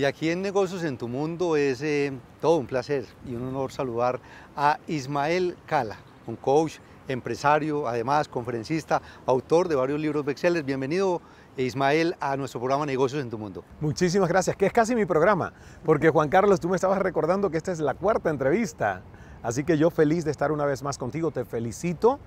Y aquí en Negocios en tu Mundo es eh, todo un placer y un honor saludar a Ismael Cala, un coach, empresario, además conferencista, autor de varios libros bestsellers. Bienvenido, eh, Ismael, a nuestro programa Negocios en tu Mundo. Muchísimas gracias, que es casi mi programa, porque Juan Carlos, tú me estabas recordando que esta es la cuarta entrevista. Así que yo feliz de estar una vez más contigo, te felicito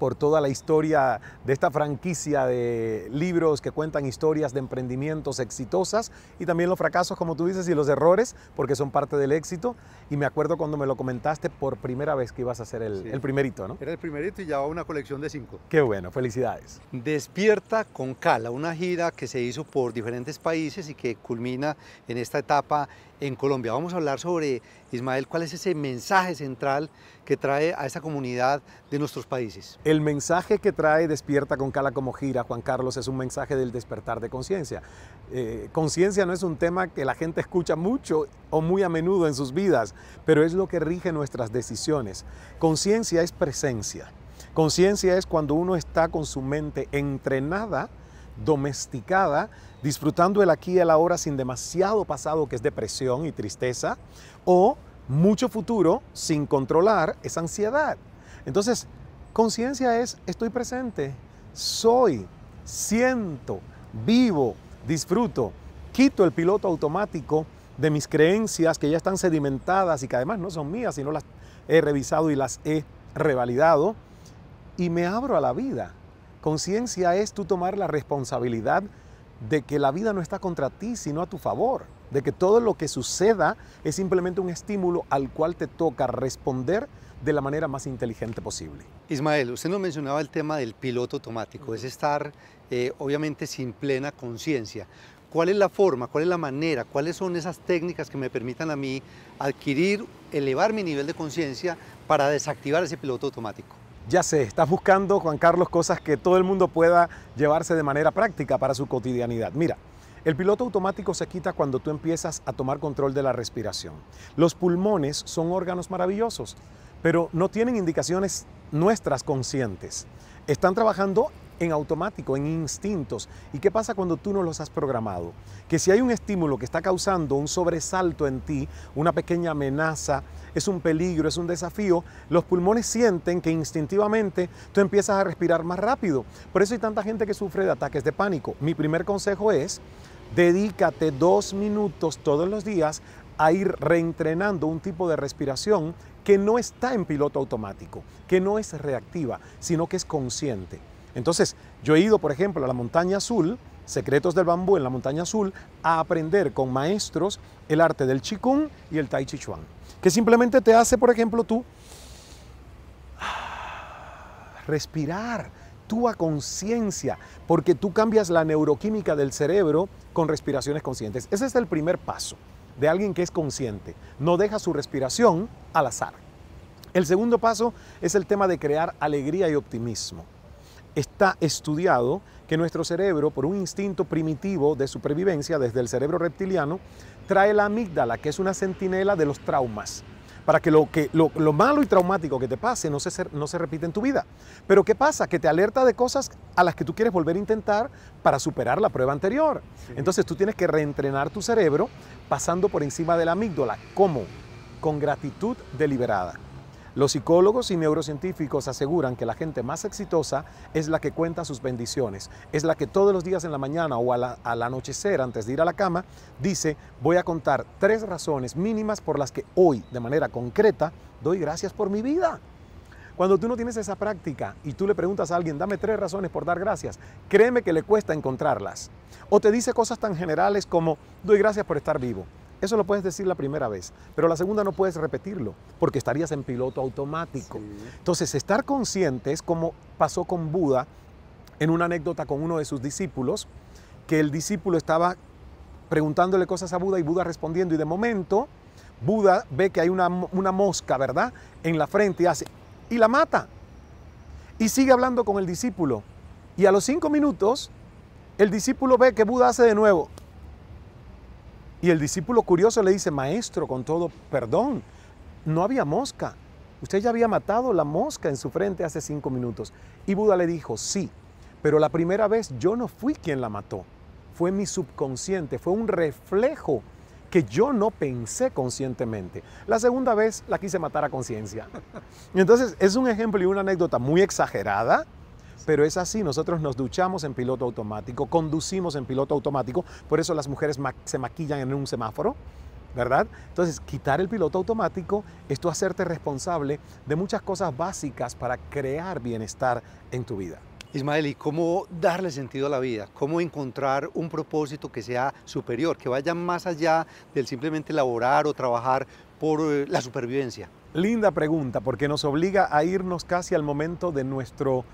por toda la historia de esta franquicia de libros que cuentan historias de emprendimientos exitosas y también los fracasos, como tú dices, y los errores, porque son parte del éxito. Y me acuerdo cuando me lo comentaste por primera vez que ibas a hacer el, primerito, ¿no? Era el primerito y ya una colección de cinco. Qué bueno, felicidades. Despierta con Cala, una gira que se hizo por diferentes países y que culmina en esta etapa en Colombia. Vamos a hablar sobre, Ismael, cuál es ese mensaje central que trae a esa comunidad de nuestros países. El mensaje que trae Despierta con Cala como gira, Juan Carlos, es un mensaje del despertar de conciencia. Eh, conciencia no es un tema que la gente escucha mucho o muy a menudo en sus vidas, pero es lo que rige nuestras decisiones. Conciencia es presencia. Conciencia es cuando uno está con su mente entrenada domesticada, disfrutando el aquí y el ahora sin demasiado pasado que es depresión y tristeza, o mucho futuro sin controlar esa ansiedad. Entonces, conciencia es estoy presente, soy, siento, vivo, disfruto, quito el piloto automático de mis creencias que ya están sedimentadas y que además no son mías, sino las he revisado y las he revalidado, y me abro a la vida Conciencia es tú tomar la responsabilidad de que la vida no está contra ti, sino a tu favor, de que todo lo que suceda es simplemente un estímulo al cual te toca responder de la manera más inteligente posible. Ismael, usted nos mencionaba el tema del piloto automático, es estar eh, obviamente sin plena conciencia. ¿Cuál es la forma, cuál es la manera, cuáles son esas técnicas que me permitan a mí adquirir, elevar mi nivel de conciencia para desactivar ese piloto automático? Ya sé, estás buscando, Juan Carlos, cosas que todo el mundo pueda llevarse de manera práctica para su cotidianidad. Mira, el piloto automático se quita cuando tú empiezas a tomar control de la respiración. Los pulmones son órganos maravillosos, pero no tienen indicaciones nuestras conscientes. Están trabajando en automático, en instintos. ¿Y qué pasa cuando tú no los has programado? Que si hay un estímulo que está causando un sobresalto en ti, una pequeña amenaza, es un peligro, es un desafío, los pulmones sienten que instintivamente tú empiezas a respirar más rápido. Por eso hay tanta gente que sufre de ataques de pánico. Mi primer consejo es, dedícate dos minutos todos los días a ir reentrenando un tipo de respiración que no está en piloto automático, que no es reactiva, sino que es consciente. Entonces, yo he ido, por ejemplo, a la montaña azul, Secretos del Bambú en la montaña azul, a aprender con maestros el arte del Qigong y el Tai Chi Chuan, que simplemente te hace, por ejemplo, tú ah, respirar, tú a conciencia, porque tú cambias la neuroquímica del cerebro con respiraciones conscientes. Ese es el primer paso de alguien que es consciente, no deja su respiración al azar. El segundo paso es el tema de crear alegría y optimismo está estudiado que nuestro cerebro, por un instinto primitivo de supervivencia desde el cerebro reptiliano, trae la amígdala, que es una centinela de los traumas, para que lo, malo y traumático que te pase no se, no se repita en tu vida. Pero ¿qué pasa? Que te alerta de cosas a las que tú quieres volver a intentar para superar la prueba anterior. Entonces tú tienes que reentrenar tu cerebro pasando por encima de la amígdala. ¿Cómo? Con gratitud deliberada. Los psicólogos y neurocientíficos aseguran que la gente más exitosa es la que cuenta sus bendiciones, es la que todos los días en la mañana o al anochecer antes de ir a la cama dice, voy a contar tres razones mínimas por las que hoy, de manera concreta, doy gracias por mi vida. Cuando tú no tienes esa práctica y tú le preguntas a alguien, dame tres razones por dar gracias, créeme que le cuesta encontrarlas. O te dice cosas tan generales como, doy gracias por estar vivo, eso lo puedes decir la primera vez, pero la segunda no puedes repetirlo, porque estarías en piloto automático. Entonces, estar conscientes como pasó con Buda en una anécdota con uno de sus discípulos, que el discípulo estaba preguntándole cosas a Buda y Buda respondiendo, y de momento Buda ve que hay una, una mosca, ¿verdad?, en la frente y hace, y la mata. Y sigue hablando con el discípulo. Y a los cinco minutos, el discípulo ve que Buda hace de nuevo, y el discípulo curioso le dice, maestro, con todo perdón, no había mosca. Usted ya había matado la mosca en su frente hace cinco minutos. Y Buda le dijo, sí, pero la primera vez yo no fui quien la mató. Fue mi subconsciente, fue un reflejo que yo no pensé conscientemente. La segunda vez la quise matar a conciencia. Entonces es un ejemplo y una anécdota muy exagerada, pero es así, nosotros nos duchamos en piloto automático, conducimos en piloto automático, por eso las mujeres se maquillan en un semáforo, ¿verdad? Entonces, quitar el piloto automático es tú hacerte responsable de muchas cosas básicas para crear bienestar en tu vida. Ismael, ¿y cómo darle sentido a la vida? ¿Cómo encontrar un propósito que sea superior, que vaya más allá del simplemente laborar o trabajar por eh, la supervivencia? Linda pregunta, porque nos obliga a irnos casi al momento de nuestro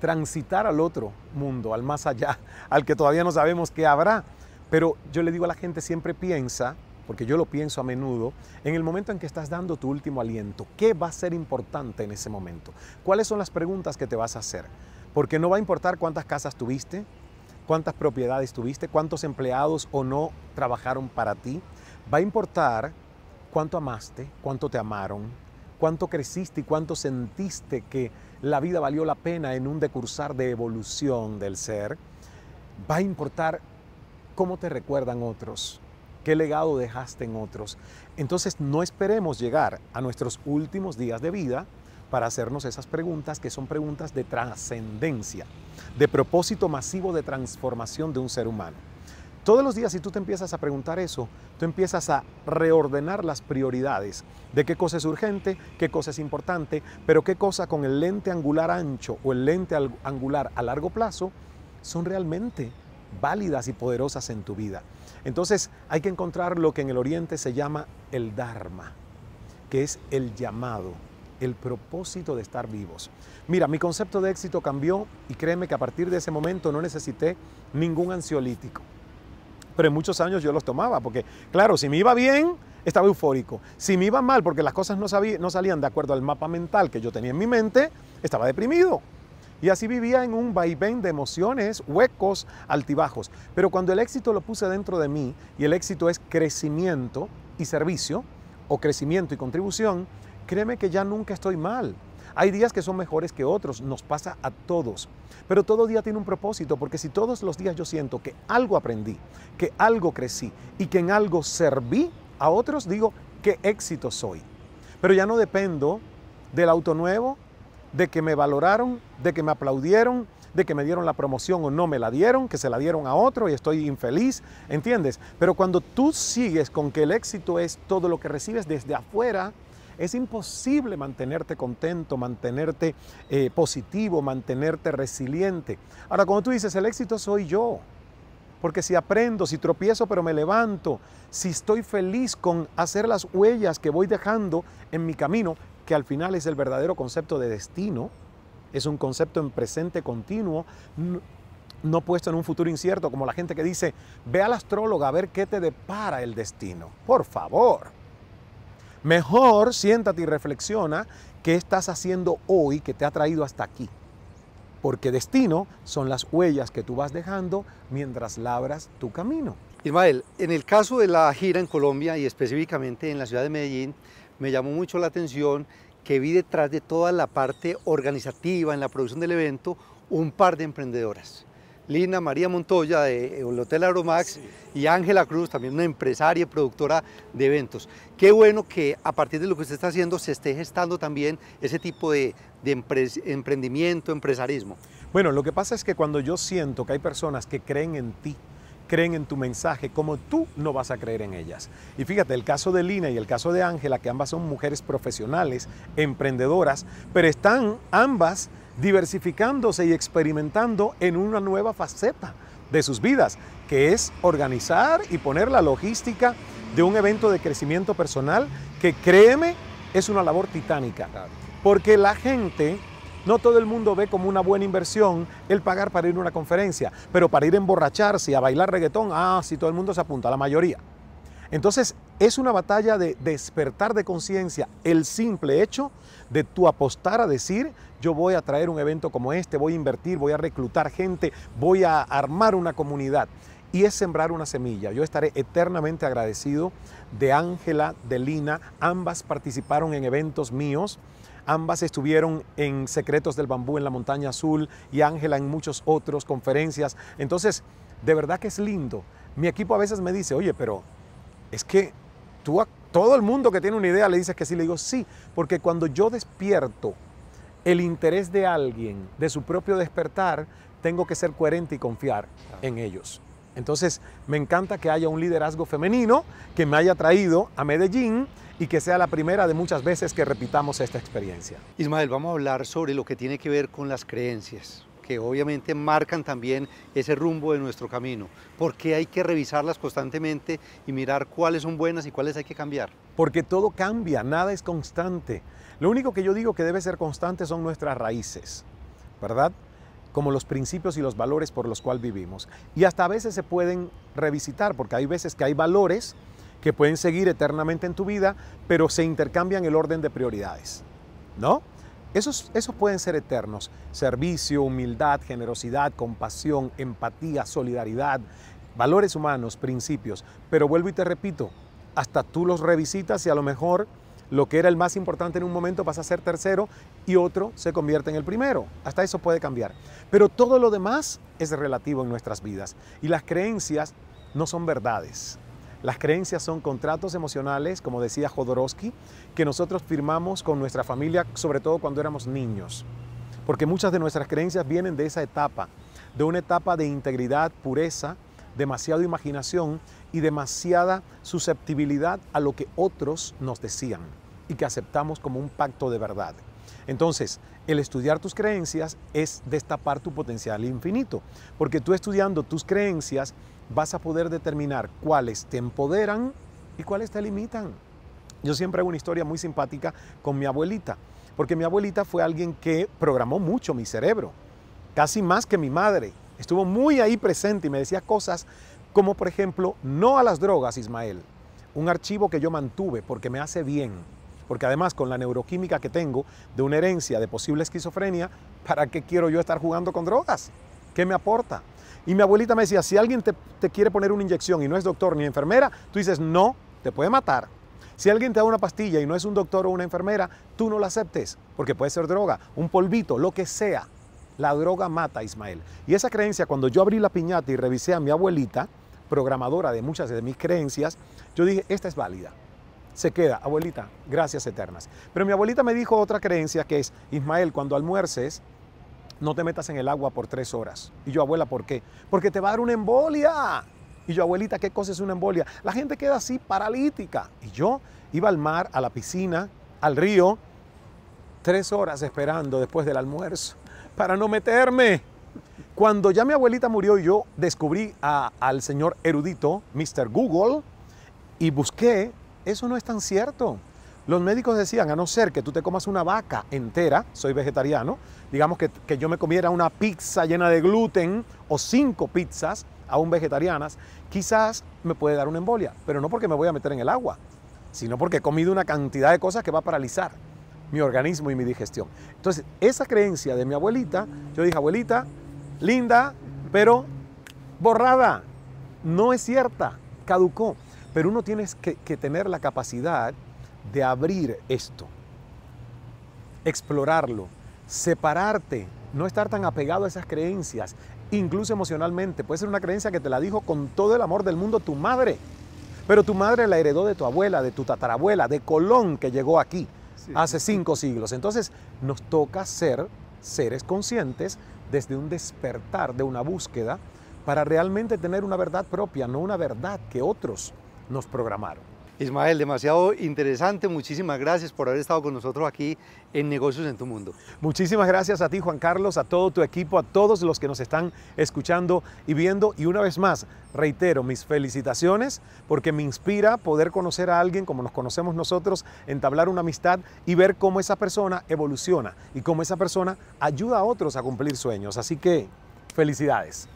transitar al otro mundo, al más allá, al que todavía no sabemos qué habrá. Pero yo le digo a la gente, siempre piensa, porque yo lo pienso a menudo, en el momento en que estás dando tu último aliento, ¿qué va a ser importante en ese momento? ¿Cuáles son las preguntas que te vas a hacer? Porque no va a importar cuántas casas tuviste, cuántas propiedades tuviste, cuántos empleados o no trabajaron para ti. Va a importar cuánto amaste, cuánto te amaron, cuánto creciste y cuánto sentiste que la vida valió la pena en un decursar de evolución del ser, va a importar cómo te recuerdan otros, qué legado dejaste en otros. Entonces no esperemos llegar a nuestros últimos días de vida para hacernos esas preguntas que son preguntas de trascendencia, de propósito masivo de transformación de un ser humano. Todos los días si tú te empiezas a preguntar eso, tú empiezas a reordenar las prioridades de qué cosa es urgente, qué cosa es importante, pero qué cosa con el lente angular ancho o el lente angular a largo plazo son realmente válidas y poderosas en tu vida. Entonces hay que encontrar lo que en el Oriente se llama el Dharma, que es el llamado, el propósito de estar vivos. Mira, mi concepto de éxito cambió y créeme que a partir de ese momento no necesité ningún ansiolítico pero en muchos años yo los tomaba, porque claro, si me iba bien, estaba eufórico. Si me iba mal, porque las cosas no, sabía, no salían de acuerdo al mapa mental que yo tenía en mi mente, estaba deprimido. Y así vivía en un vaivén de emociones, huecos, altibajos. Pero cuando el éxito lo puse dentro de mí, y el éxito es crecimiento y servicio, o crecimiento y contribución, créeme que ya nunca estoy mal. Hay días que son mejores que otros, nos pasa a todos, pero todo día tiene un propósito, porque si todos los días yo siento que algo aprendí, que algo crecí y que en algo serví a otros, digo, qué éxito soy. Pero ya no dependo del auto nuevo, de que me valoraron, de que me aplaudieron, de que me dieron la promoción o no me la dieron, que se la dieron a otro y estoy infeliz, ¿entiendes? Pero cuando tú sigues con que el éxito es todo lo que recibes desde afuera, es imposible mantenerte contento, mantenerte eh, positivo, mantenerte resiliente. Ahora, como tú dices, el éxito soy yo, porque si aprendo, si tropiezo pero me levanto, si estoy feliz con hacer las huellas que voy dejando en mi camino, que al final es el verdadero concepto de destino, es un concepto en presente continuo, no puesto en un futuro incierto, como la gente que dice, ve al astrólogo a ver qué te depara el destino. Por favor. Mejor siéntate y reflexiona qué estás haciendo hoy que te ha traído hasta aquí. Porque destino son las huellas que tú vas dejando mientras labras tu camino. Ismael, en el caso de la gira en Colombia y específicamente en la ciudad de Medellín, me llamó mucho la atención que vi detrás de toda la parte organizativa en la producción del evento un par de emprendedoras. Lina María Montoya de eh, el Hotel Aromax y Ángela Cruz, también una empresaria y productora de eventos. Qué bueno que a partir de lo que usted está haciendo se esté gestando también ese tipo de, emprendimiento, empresarismo. Bueno, lo que pasa es que cuando yo siento que hay personas que creen en ti, creen en tu mensaje, como tú no vas a creer en ellas. Y fíjate, el caso de Lina y el caso de Ángela, que ambas son mujeres profesionales, emprendedoras, pero están ambas diversificándose y experimentando en una nueva faceta de sus vidas, que es organizar y poner la logística de un evento de crecimiento personal que créeme es una labor titánica. Porque la gente, no todo el mundo ve como una buena inversión el pagar para ir a una conferencia, pero para ir a emborracharse y a bailar reggaetón, ah, si todo el mundo se apunta, la mayoría. Entonces, es una batalla de despertar de conciencia el simple hecho de tu apostar a decir, yo voy a traer un evento como este, voy a invertir, voy a reclutar gente, voy a armar una comunidad. Y es sembrar una semilla. Yo estaré eternamente agradecido de Ángela, de Lina. Ambas participaron en eventos míos. Ambas estuvieron en Secretos del Bambú en la Montaña Azul y Ángela en muchos otros conferencias. Entonces, de verdad que es lindo. Mi equipo a veces me dice, oye, pero es que tú a todo el mundo que tiene una idea le dices que sí, le digo sí, porque cuando yo despierto el interés de alguien, de su propio despertar, tengo que ser coherente y confiar en ellos. Entonces, me encanta que haya un liderazgo femenino que me haya traído a Medellín y que sea la primera de muchas veces que repitamos esta experiencia. Ismael, vamos a hablar sobre lo que tiene que ver con las creencias que obviamente marcan también ese rumbo de nuestro camino. ¿Por qué hay que revisarlas constantemente y mirar cuáles son buenas y cuáles hay que cambiar? Porque todo cambia, nada es constante. Lo único que yo digo que debe ser constante son nuestras raíces, ¿verdad? como los principios y los valores por los cuales vivimos. Y hasta a veces se pueden revisitar, porque hay veces que hay valores que pueden seguir eternamente en tu vida, pero se intercambian el orden de prioridades, ¿no? Esos, pueden ser eternos. Servicio, humildad, generosidad, compasión, empatía, solidaridad, valores humanos, principios. Pero vuelvo y te repito, hasta tú los revisitas y a lo mejor lo que era el más importante en un momento pasa a ser tercero y otro se convierte en el primero. Hasta eso puede cambiar. Pero todo lo demás es relativo en nuestras vidas y las creencias no son verdades. Las creencias son contratos emocionales, como decía Jodorowsky, que nosotros firmamos con nuestra familia, sobre todo cuando éramos niños, porque muchas de nuestras creencias vienen de esa etapa, de una etapa de integridad, pureza, demasiada imaginación y demasiada susceptibilidad a lo que otros nos decían y que aceptamos como un pacto de verdad. Entonces, el estudiar tus creencias es destapar tu potencial infinito, porque tú estudiando tus creencias vas a poder determinar cuáles te empoderan y cuáles te limitan. Yo siempre hago una historia muy simpática con mi abuelita, porque mi abuelita fue alguien que programó mucho mi cerebro, casi más que mi madre. Estuvo muy ahí presente y me decía cosas como, por ejemplo, no a las drogas, Ismael. Un archivo que yo mantuve porque me hace bien, porque además con la neuroquímica que tengo de una herencia de posible esquizofrenia, ¿para qué quiero yo estar jugando con drogas? ¿Qué me aporta? Y mi abuelita me decía, si alguien te, te quiere poner una inyección y no es doctor ni enfermera, tú dices, no, te puede matar. Si alguien te da una pastilla y no es un doctor o una enfermera, tú no la aceptes, porque puede ser droga, un polvito, lo que sea. La droga mata, Ismael. Y esa creencia, cuando yo abrí la piñata y revisé a mi abuelita, programadora de muchas de mis creencias, yo dije, esta es válida. Se queda, abuelita, gracias eternas. Pero mi abuelita me dijo otra creencia que es, Ismael, cuando almuerces, no te metas en el agua por tres horas. Y yo, abuela, ¿por qué? Porque te va a dar una embolia. Y yo, abuelita, ¿qué cosa es una embolia? La gente queda así paralítica. Y yo iba al mar, a la piscina, al río, tres horas esperando después del almuerzo para no meterme. Cuando ya mi abuelita murió yo descubrí al señor erudito, Mr. Google, y busqué, eso no es tan cierto. Los médicos decían, a no ser que tú te comas una vaca entera, soy vegetariano, digamos que, yo me comiera una pizza llena de gluten o cinco pizzas, aún vegetarianas, quizás me puede dar una embolia, pero no porque me voy a meter en el agua, sino porque he comido una cantidad de cosas que va a paralizar mi organismo y mi digestión. Entonces, esa creencia de mi abuelita, yo dije, abuelita, linda, pero borrada, no es cierta, caducó. Pero uno tiene que tener la capacidad de abrir esto, explorarlo, separarte, no estar tan apegado a esas creencias, incluso emocionalmente. Puede ser una creencia que te la dijo con todo el amor del mundo tu madre, pero tu madre la heredó de tu abuela, de tu tatarabuela, de Colón que llegó aquí hace cinco siglos. Entonces nos toca ser seres conscientes desde un despertar, de una búsqueda, para realmente tener una verdad propia, no una verdad que otros nos programaron. Ismael, demasiado interesante. Muchísimas gracias por haber estado con nosotros aquí en Negocios en tu Mundo. Muchísimas gracias a ti, Juan Carlos, a todo tu equipo, a todos los que nos están escuchando y viendo. Y una vez más, reitero mis felicitaciones porque me inspira poder conocer a alguien como nos conocemos nosotros, entablar una amistad y ver cómo esa persona evoluciona y cómo esa persona ayuda a otros a cumplir sueños. Así que, felicidades.